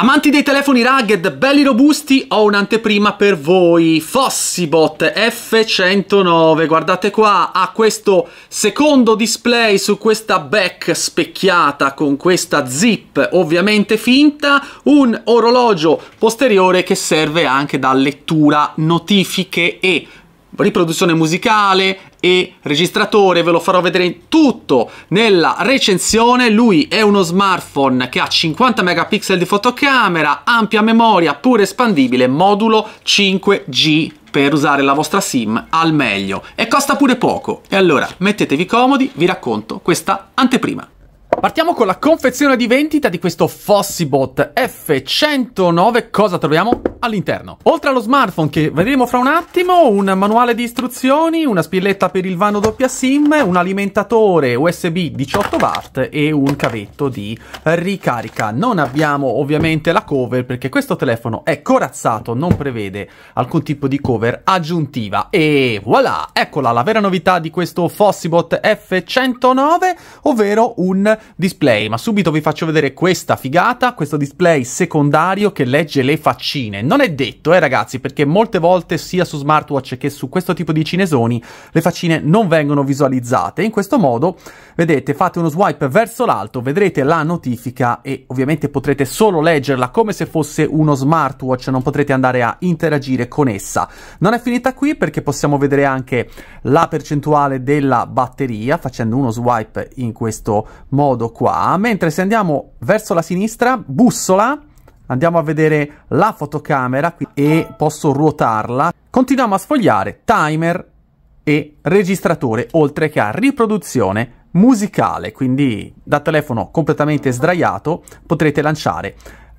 Amanti dei telefoni rugged, belli robusti, ho un'anteprima per voi. Fossibot F109, guardate qua, ha questo secondo display su questa back specchiata con questa zip ovviamente finta, un orologio posteriore che serve anche da lettura notifiche e riproduzione musicale e registratore, ve lo farò vedere tutto nella recensione. Lui è uno smartphone che ha 50 megapixel di fotocamera, ampia memoria, pure espandibile, modulo 5G per usare la vostra SIM al meglio e costa pure poco. E allora mettetevi comodi, vi racconto questa anteprima. Partiamo con la confezione di vendita di questo Fossibot F109. Cosa troviamo? all'interno. Oltre allo smartphone che vedremo fra un attimo, un manuale di istruzioni, una spilletta per il vano doppia SIM, un alimentatore USB 18 watt e un cavetto di ricarica. Non abbiamo ovviamente la cover perché questo telefono è corazzato, non prevede alcun tipo di cover aggiuntiva. E voilà, eccola la vera novità di questo Fossibot F109, ovvero un display. Ma subito vi faccio vedere questa figata, questo display secondario che legge le faccine non è detto, eh ragazzi, perché molte volte sia su smartwatch che su questo tipo di cinesoni le faccine non vengono visualizzate. In questo modo, vedete, fate uno swipe verso l'alto, vedrete la notifica e ovviamente potrete solo leggerla come se fosse uno smartwatch, non potrete andare a interagire con essa. Non è finita qui perché possiamo vedere anche la percentuale della batteria facendo uno swipe in questo modo qua, mentre se andiamo verso la sinistra, bussola andiamo a vedere la fotocamera e posso ruotarla. Continuiamo a sfogliare timer e registratore, oltre che a riproduzione musicale, quindi da telefono completamente sdraiato potrete lanciare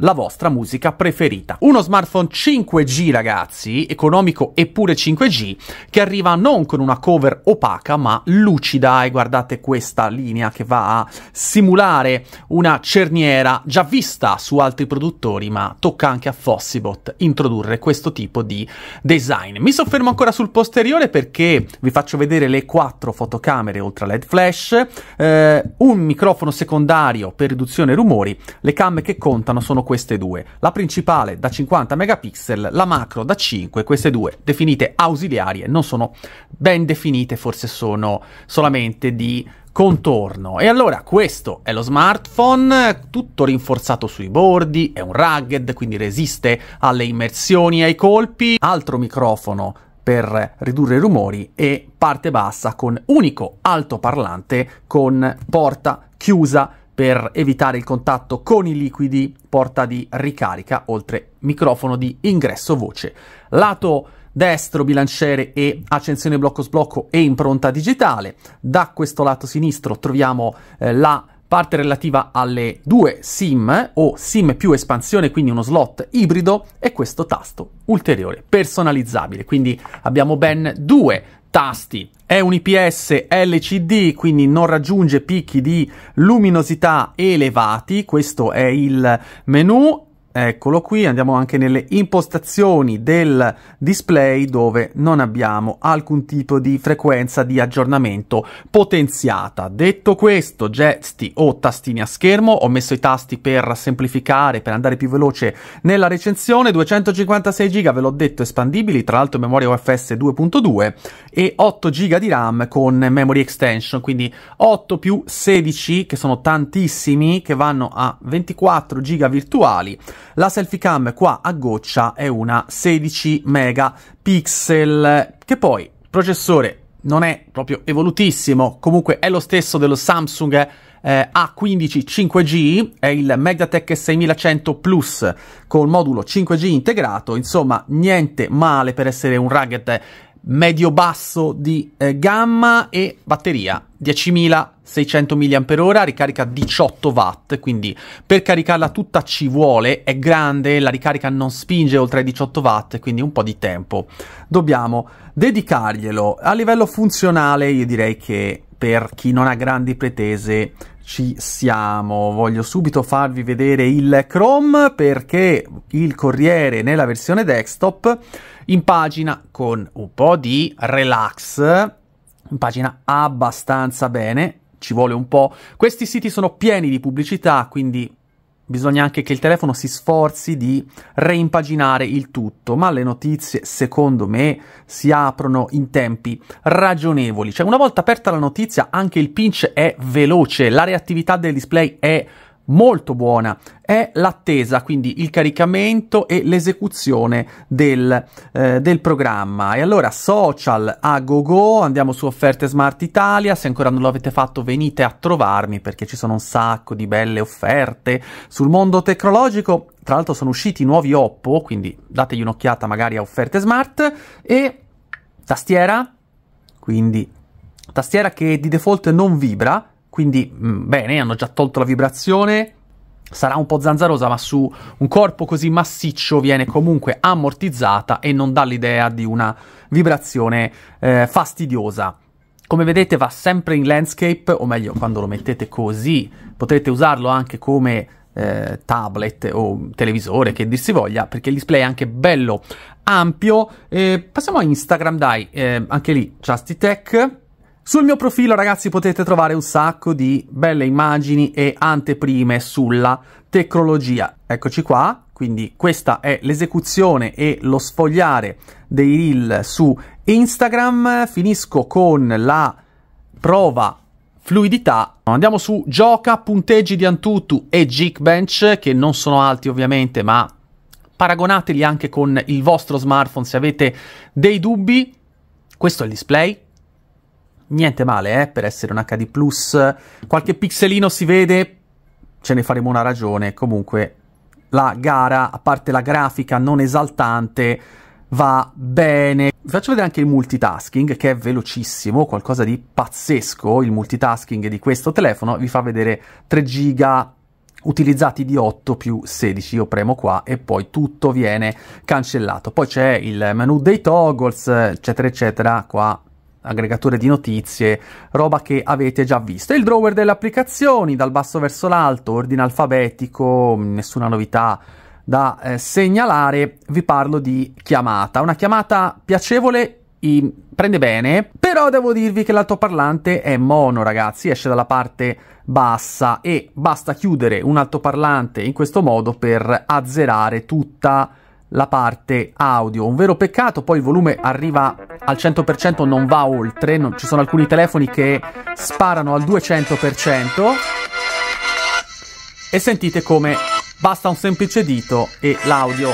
la vostra musica preferita. Uno smartphone 5G, ragazzi, economico eppure 5G, che arriva non con una cover opaca ma lucida e guardate questa linea che va a simulare una cerniera già vista su altri produttori, ma tocca anche a Fossibot introdurre questo tipo di design. Mi soffermo ancora sul posteriore perché vi faccio vedere le quattro fotocamere oltre a LED flash, eh, un microfono secondario per riduzione rumori, le camme che contano sono queste due. La principale da 50 megapixel, la macro da 5, queste due definite ausiliarie non sono ben definite, forse sono solamente di contorno. E allora questo è lo smartphone, tutto rinforzato sui bordi, è un rugged, quindi resiste alle immersioni, ai colpi. Altro microfono per ridurre i rumori e parte bassa con unico altoparlante con porta chiusa per evitare il contatto con i liquidi, porta di ricarica, oltre microfono di ingresso voce. Lato destro bilanciere e accensione blocco sblocco e impronta digitale. Da questo lato sinistro troviamo eh, la parte relativa alle due SIM o SIM più espansione, quindi uno slot ibrido e questo tasto ulteriore personalizzabile. Quindi abbiamo ben due tasti. È un IPS LCD, quindi non raggiunge picchi di luminosità elevati, questo è il menu Eccolo qui, andiamo anche nelle impostazioni del display dove non abbiamo alcun tipo di frequenza di aggiornamento potenziata. Detto questo, gesti o tastini a schermo, ho messo i tasti per semplificare, per andare più veloce nella recensione, 256 GB ve l'ho detto espandibili, tra l'altro memoria UFS 2.2 e 8 GB di RAM con memory extension, quindi 8 più 16 che sono tantissimi che vanno a 24 GB virtuali la selfie cam qua a goccia è una 16 megapixel che poi processore non è proprio evolutissimo, comunque è lo stesso dello Samsung eh, A15 5G, è il Mediatek 6100 Plus col modulo 5G integrato, insomma niente male per essere un rugged medio-basso di eh, gamma e batteria 10.000 600 mAh, ricarica 18 watt, quindi per caricarla tutta ci vuole, è grande, la ricarica non spinge oltre i 18 watt, quindi un po' di tempo. Dobbiamo dedicarglielo. A livello funzionale io direi che per chi non ha grandi pretese ci siamo. Voglio subito farvi vedere il Chrome perché il Corriere nella versione desktop in pagina con un po' di relax in pagina abbastanza bene ci vuole un po'. Questi siti sono pieni di pubblicità, quindi bisogna anche che il telefono si sforzi di reimpaginare il tutto, ma le notizie, secondo me, si aprono in tempi ragionevoli. Cioè, una volta aperta la notizia, anche il pinch è veloce, la reattività del display è molto buona è l'attesa, quindi il caricamento e l'esecuzione del, eh, del, programma. E allora social a go go, andiamo su offerte Smart Italia, se ancora non l'avete fatto venite a trovarmi perché ci sono un sacco di belle offerte sul mondo tecnologico. Tra l'altro sono usciti nuovi Oppo, quindi dategli un'occhiata magari a offerte Smart e tastiera, quindi tastiera che di default non vibra quindi, mm, bene, hanno già tolto la vibrazione. Sarà un po' zanzarosa, ma su un corpo così massiccio viene comunque ammortizzata e non dà l'idea di una vibrazione eh, fastidiosa. Come vedete va sempre in landscape, o meglio, quando lo mettete così, potrete usarlo anche come eh, tablet o televisore, che dir si voglia, perché il display è anche bello ampio. Eh, passiamo a Instagram, dai, eh, anche lì, Justy Tech. Sul mio profilo ragazzi potete trovare un sacco di belle immagini e anteprime sulla tecnologia. Eccoci qua, quindi questa è l'esecuzione e lo sfogliare dei reel su Instagram. Finisco con la prova fluidità. Andiamo su gioca, punteggi di Antutu e Geekbench, che non sono alti ovviamente, ma paragonateli anche con il vostro smartphone se avete dei dubbi. Questo è il display, Niente male, eh, per essere un HD+. Qualche pixelino si vede, ce ne faremo una ragione. Comunque, la gara, a parte la grafica non esaltante, va bene. Vi faccio vedere anche il multitasking, che è velocissimo, qualcosa di pazzesco. Il multitasking di questo telefono vi fa vedere 3 giga utilizzati di 8 più 16. Io premo qua e poi tutto viene cancellato. Poi c'è il menu dei toggles, eccetera, eccetera. Qua aggregatore di notizie, roba che avete già visto. il drawer delle applicazioni, dal basso verso l'alto, ordine alfabetico, nessuna novità da eh, segnalare, vi parlo di chiamata. Una chiamata piacevole, in... prende bene, però devo dirvi che l'altoparlante è mono, ragazzi, esce dalla parte bassa e basta chiudere un altoparlante in questo modo per azzerare tutta la la parte audio. Un vero peccato, poi il volume arriva al 100%, non va oltre, non, ci sono alcuni telefoni che sparano al 200% e sentite come basta un semplice dito e l'audio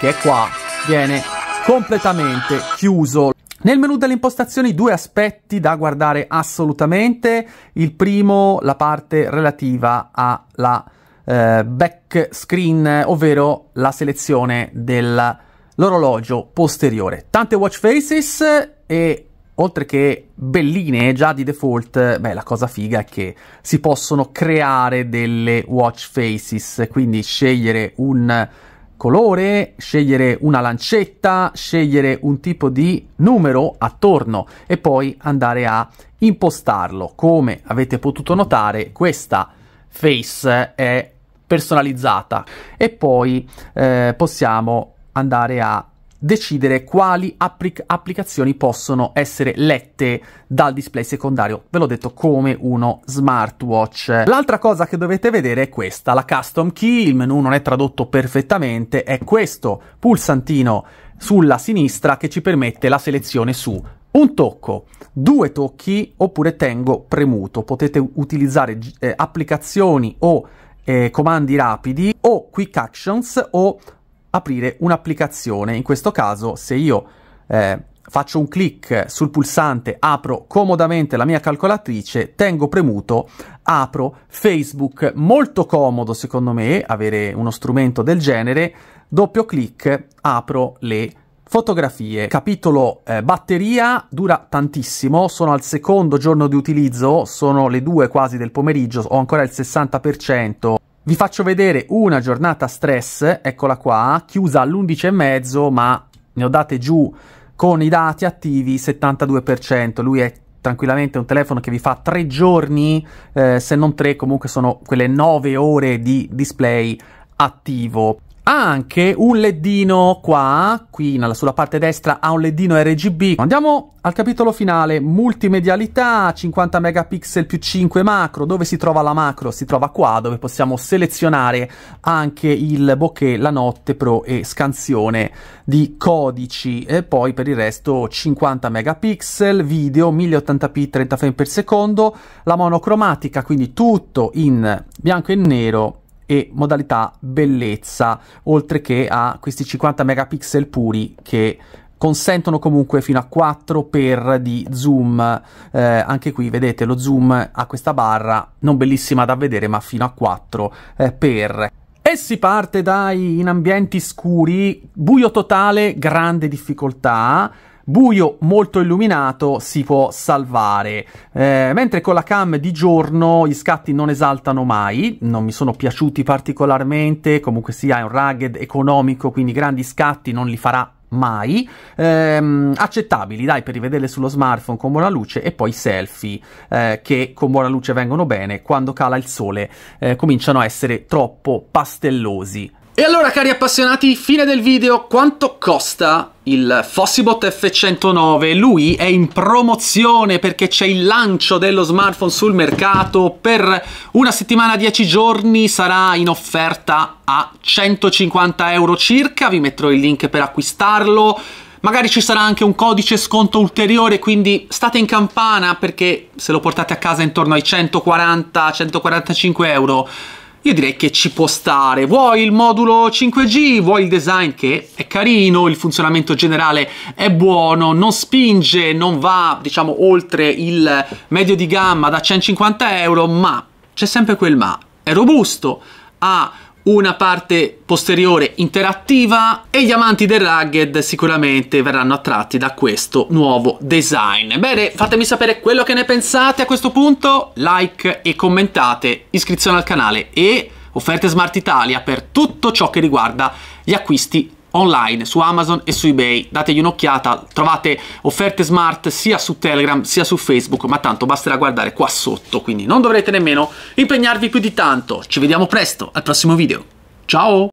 che è qua viene completamente chiuso. Nel menu delle impostazioni due aspetti da guardare assolutamente. Il primo, la parte relativa alla eh, back screen, ovvero la selezione dell'orologio posteriore. Tante watch faces e oltre che belline già di default, beh, la cosa figa è che si possono creare delle watch faces, quindi scegliere un colore, scegliere una lancetta, scegliere un tipo di numero attorno e poi andare a impostarlo. Come avete potuto notare, questa face è personalizzata e poi eh, possiamo andare a decidere quali applic- applicazioni possono essere lette dal display secondario, ve l'ho detto come uno smartwatch. L'altra cosa che dovete vedere è questa, la custom key, il menu non è tradotto perfettamente, è questo pulsantino sulla sinistra che ci permette la selezione su un tocco, due tocchi oppure tengo premuto. Potete utilizzare eh, applicazioni o eh, comandi rapidi o quick actions o aprire un'applicazione. In questo caso, se io eh, faccio un clic sul pulsante, apro comodamente la mia calcolatrice, tengo premuto, apro Facebook. Molto comodo secondo me avere uno strumento del genere. Doppio clic, apro le Fotografie, capitolo eh, batteria, dura tantissimo, sono al secondo giorno di utilizzo, sono le due quasi del pomeriggio, ho ancora il 60%. Vi faccio vedere una giornata stress, eccola qua, chiusa all'11,5 ma ne ho date giù con i dati attivi 72%, lui è tranquillamente un telefono che vi fa tre giorni, eh, se non tre comunque sono quelle 9 ore di display attivo ha anche un leddino qua, qui sulla parte destra ha un leddino RGB. Andiamo al capitolo finale, multimedialità, 50 megapixel più 5 macro. Dove si trova la macro? Si trova qua, dove possiamo selezionare anche il bokeh, la notte pro e scansione di codici. E poi per il resto 50 megapixel, video, 1080p, 30 frame per secondo, la monocromatica, quindi tutto in bianco e nero e modalità bellezza, oltre che a questi 50 megapixel puri che consentono comunque fino a 4x di zoom eh, anche qui vedete lo zoom a questa barra non bellissima da vedere ma fino a 4x eh, e si parte dai in ambienti scuri buio totale grande difficoltà buio molto illuminato si può salvare. Eh, mentre con la cam di giorno gli scatti non esaltano mai, non mi sono piaciuti particolarmente, comunque sia è un rugged economico, quindi grandi scatti non li farà mai ehm, accettabili dai per rivederle sullo smartphone con buona luce e poi selfie eh, che con buona luce vengono bene quando cala il sole eh, cominciano a essere troppo pastellosi e allora cari appassionati, fine del video, quanto costa il Fossibot F109? Lui è in promozione perché c'è il lancio dello smartphone sul mercato, per una settimana 10 giorni sarà in offerta a 150 euro circa, vi metterò il link per acquistarlo, magari ci sarà anche un codice sconto ulteriore, quindi state in campana perché se lo portate a casa intorno ai 140-145 euro io direi che ci può stare. Vuoi il modulo 5G, vuoi il design che è carino, il funzionamento generale è buono, non spinge, non va diciamo oltre il medio di gamma da 150 euro, ma c'è sempre quel ma. È robusto, ha una parte posteriore interattiva e gli amanti del rugged sicuramente verranno attratti da questo nuovo design. Bene, fatemi sapere quello che ne pensate a questo punto, like e commentate, iscrizione al canale e offerte Smart Italia per tutto ciò che riguarda gli acquisti online su Amazon e su eBay. Dategli un'occhiata, trovate offerte smart sia su Telegram sia su Facebook, ma tanto basterà guardare qua sotto, quindi non dovrete nemmeno impegnarvi più di tanto. Ci vediamo presto al prossimo video. Ciao!